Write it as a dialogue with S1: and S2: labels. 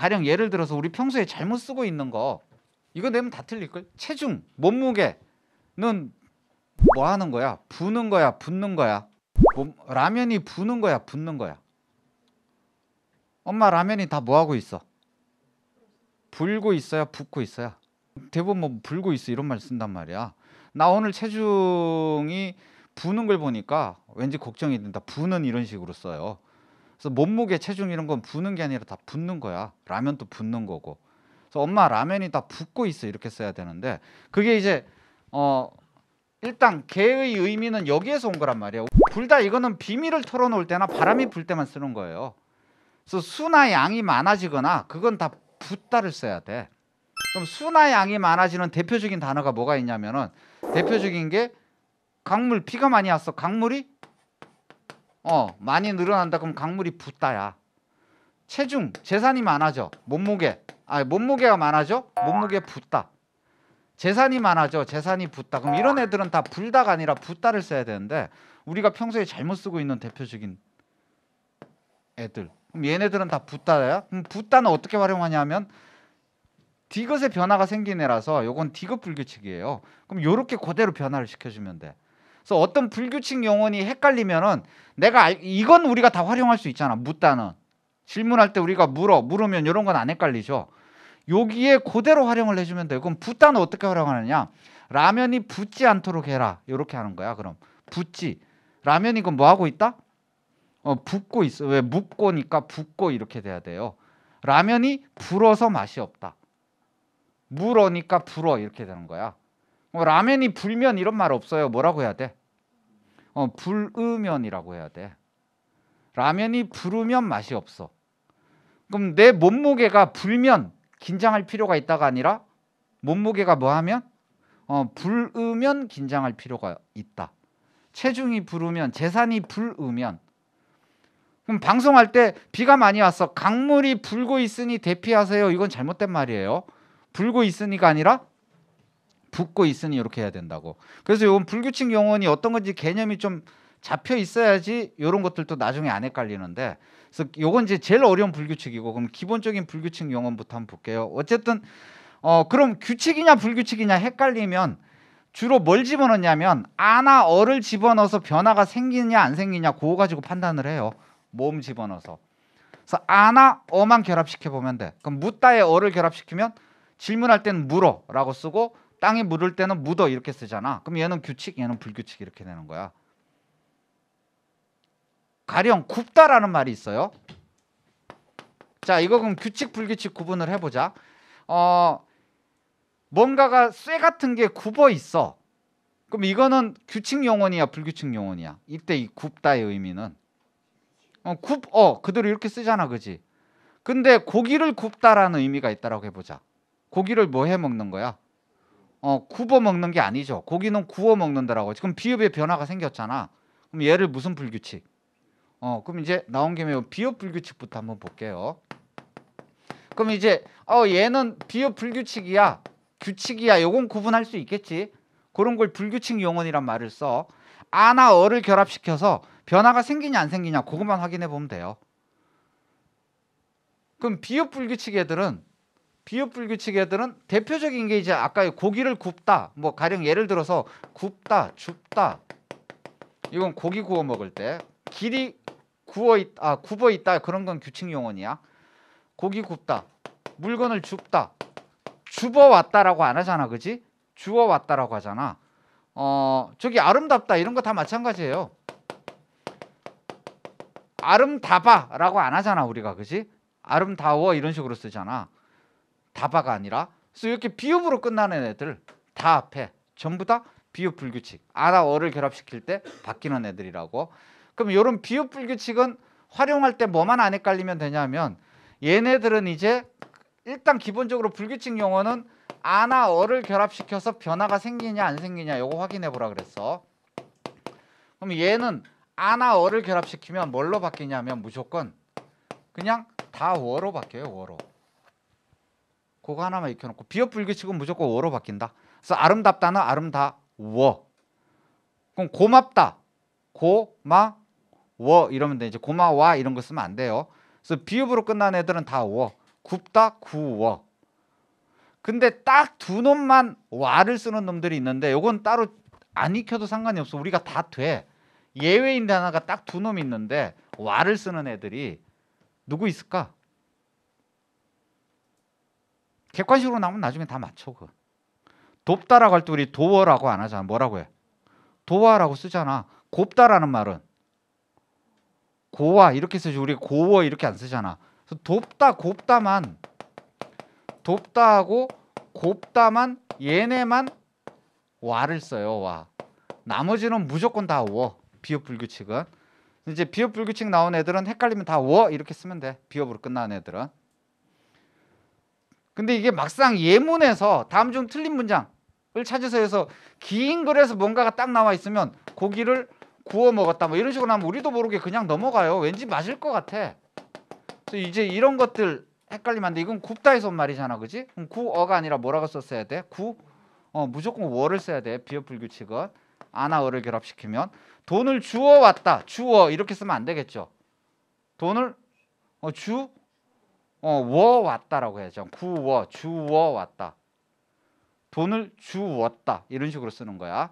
S1: 가령 예를 들어서 우리 평소에 잘못 쓰고 있는 거 이거 내면 다 틀릴 걸. 체중, 몸무게는 뭐 하는 거야? 부는 거야, 붙는 거야. 몸, 라면이 부는 거야, 붙는 거야. 엄마 라면이 다 뭐 하고 있어? 불고 있어야 붓고 있어야. 대부분 뭐 불고 있어 이런 말 쓴단 말이야. 나 오늘 체중이 부는 걸 보니까 왠지 걱정이 된다. 부는 이런 식으로 써요. 그래서 몸무게, 체중 이런 건 부는 게 아니라 다붓는 거야. 라면도 붓는 거고. 그래서 엄마 라면이 다붓고 있어 이렇게 써야 되는데 그게 이제 어 일단 개의 의미는 여기에서 온 거란 말이에요. 둘다 이거는 비밀을 털어놓을 때나 바람이 불 때만 쓰는 거예요. 그래서 수나 양이 많아지거나 그건 다붓다를 써야 돼. 그럼 수나 양이 많아지는 대표적인 단어가 뭐가 있냐면은 대표적인 게 강물 비가 많이 왔어. 강물이 어 많이 늘어난다 그럼 강물이 붓다야 체중 재산이 많아져 몸무게 아 몸무게가 많아져 몸무게 붓다 재산이 많아져 재산이 붓다 그럼 이런 애들은 다 불다가 아니라 붓다를 써야 되는데 우리가 평소에 잘못 쓰고 있는 대표적인 애들 그럼 얘네들은 다 붓다야 그럼 붓다는 어떻게 활용하냐면 디귿에 변화가 생긴 애라서 요건 디귿 불규칙이에요 그럼 요렇게 그대로 변화를 시켜주면 돼 그래서 어떤 불규칙 용언이 헷갈리면은 내가 이건 우리가 다 활용할 수 있잖아. 묻다는 질문할 때 우리가 물어 물으면 이런 건 안 헷갈리죠. 여기에 그대로 활용을 해주면 돼요. 그럼 붓다는 어떻게 활용하느냐? 라면이 붓지 않도록 해라. 이렇게 하는 거야. 그럼 붓지. 라면이 그뭐 하고 있다? 어, 붓고 있어. 왜묻고니까 붓고 이렇게 돼야 돼요. 라면이 불어서 맛이 없다. 물어니까 불어 이렇게 되는 거야. 어, 뭐 라면이 불면 이런 말 없어요. 뭐라고 해야 돼? 어, 불으면이라고 해야 돼. 라면이 부르면 맛이 없어. 그럼 내 몸무게가 불면 긴장할 필요가 있다가 아니라 몸무게가 뭐하면 어, 불으면 긴장할 필요가 있다. 체중이 부르면 재산이 불으면 그럼 방송할 때 비가 많이 왔어. 강물이 불고 있으니 대피하세요. 이건 잘못된 말이에요. 불고 있으니가 아니라 붙고 있으니 이렇게 해야 된다고. 그래서 이건 불규칙 용언이 어떤 건지 개념이 좀 잡혀 있어야지 이런 것들도 나중에 안 헷갈리는데 그래서 요건 이제 제일 어려운 불규칙이고 그럼 기본적인 불규칙 용언부터 한번 볼게요. 어쨌든 어 그럼 규칙이냐 불규칙이냐 헷갈리면 주로 뭘 집어넣냐면 아나 어를 집어넣어서 변화가 생기냐 안 생기냐 그거 가지고 판단을 해요. 몸 집어넣어서. 그래서 아나 어만 결합시켜 보면 돼. 그럼 묻다에 어를 결합시키면 질문할 때는 물어라고 쓰고 땅에 물을 때는 묻어 이렇게 쓰잖아. 그럼 얘는 규칙, 얘는 불규칙 이렇게 되는 거야. 가령 굽다라는 말이 있어요. 자, 이거 그럼 규칙 불규칙 구분을 해보자. 어, 뭔가가 쇠 같은 게 굽어 있어. 그럼 이거는 규칙 용언이야, 불규칙 용언이야. 이때 이 굽다의 의미는 어, 굽, 어, 그대로 이렇게 쓰잖아, 그지? 근데 고기를 굽다라는 의미가 있다라고 해보자. 고기를 뭐 해 먹는 거야? 어, 굽어 먹는 게 아니죠. 고기는 구워 먹는다라고. 지금 비읍에 변화가 생겼잖아. 그럼 얘를 무슨 불규칙? 어, 그럼 이제 나온 김에 비읍 불규칙부터 한번 볼게요. 그럼 이제 어, 얘는 비읍 불규칙이야. 규칙이야. 요건 구분할 수 있겠지. 그런 걸 불규칙 용언이란 말을 써. 아나 어를 결합시켜서 변화가 생기냐 안 생기냐 그것만 확인해 보면 돼요. 그럼 비읍 불규칙 애들은 비읍 불규칙 애들은 대표적인 게 이제 아까 고기를 굽다 뭐 가령 예를 들어서 굽다 줍다 이건 고기 구워 먹을 때 길이 구워 있다 아, 굽어 있다 그런 건 규칙 용언이야 고기 굽다 물건을 줍다 주워 왔다라고 안 하잖아 그지 주워 왔다라고 하잖아 어 저기 아름답다 이런 거 다 마찬가지예요 아름다바라고 안 하잖아 우리가 그지 아름다워 이런 식으로 쓰잖아 다바가 아니라 그래서 이렇게 비읍으로 끝나는 애들 다 앞에 전부 다 비읍 불규칙 아나 어를 결합시킬 때 바뀌는 애들이라고 그럼 이런 비읍 불규칙은 활용할 때 뭐만 안 헷갈리면 되냐면 얘네들은 이제 일단 기본적으로 불규칙 용어는 아나 어를 결합시켜서 변화가 생기냐 안 생기냐 이거 확인해 보라 그랬어 그럼 얘는 아나 어를 결합시키면 뭘로 바뀌냐면 무조건 그냥 다 워로 바뀌어요 워로 그거 하나만 익혀놓고 비업 불규칙은 무조건 워로 바뀐다. 그래서 아름답다는 아름다워. 그럼 고맙다. 고마워 이러면 돼. 이제 고마워 이런 거 쓰면 안 돼요. 그래서 비읍으로 끝난 애들은 다 워. 굽다 구워. 근데 딱 두 놈만 와를 쓰는 놈들이 있는데 요건 따로 안 익혀도 상관이 없어. 우리가 다 돼. 예외인 데하나가딱 두 놈이 있는데 와를 쓰는 애들이 누구 있을까? 객관식으로 나오면 나중에 다 맞춰 그. 돕다라고 할 때 우리 도어라고 안 하잖아. 뭐라고 해? 도와라고 쓰잖아. 곱다라는 말은 고와 이렇게 쓰지 우리 고워 이렇게 안 쓰잖아. 그래서 돕다 곱다만 돕다하고 곱다만 얘네만 와를 써요. 와. 나머지는 무조건 다 워. 비읍 불규칙은. 이제 비읍 불규칙 나온 애들은 헷갈리면 다 워 이렇게 쓰면 돼. 비읍으로 끝나는 애들은. 근데 이게 막상 예문에서 다음 중 틀린 문장을 찾으세요 해서 긴 글에서 뭔가가 딱 나와 있으면 고기를 구워 먹었다 뭐 이런 식으로 하면 우리도 모르게 그냥 넘어가요. 왠지 맞을 것 같아. 그래서 이제 이런 것들 헷갈리면 안 돼. 이건 굽다에서 말이잖아, 그지? 그 구어가 아니라 뭐라고 썼어야 돼? 구? 어, 무조건 월을 써야 돼. 비어풀 규칙은. 아나어를 결합시키면. 돈을 주어 왔다. 주어 이렇게 쓰면 안 되겠죠. 돈을 어, 주 어, 워왔다라고 해야죠. 구워, 주워왔다. 돈을 주웠다. 이런 식으로 쓰는 거야.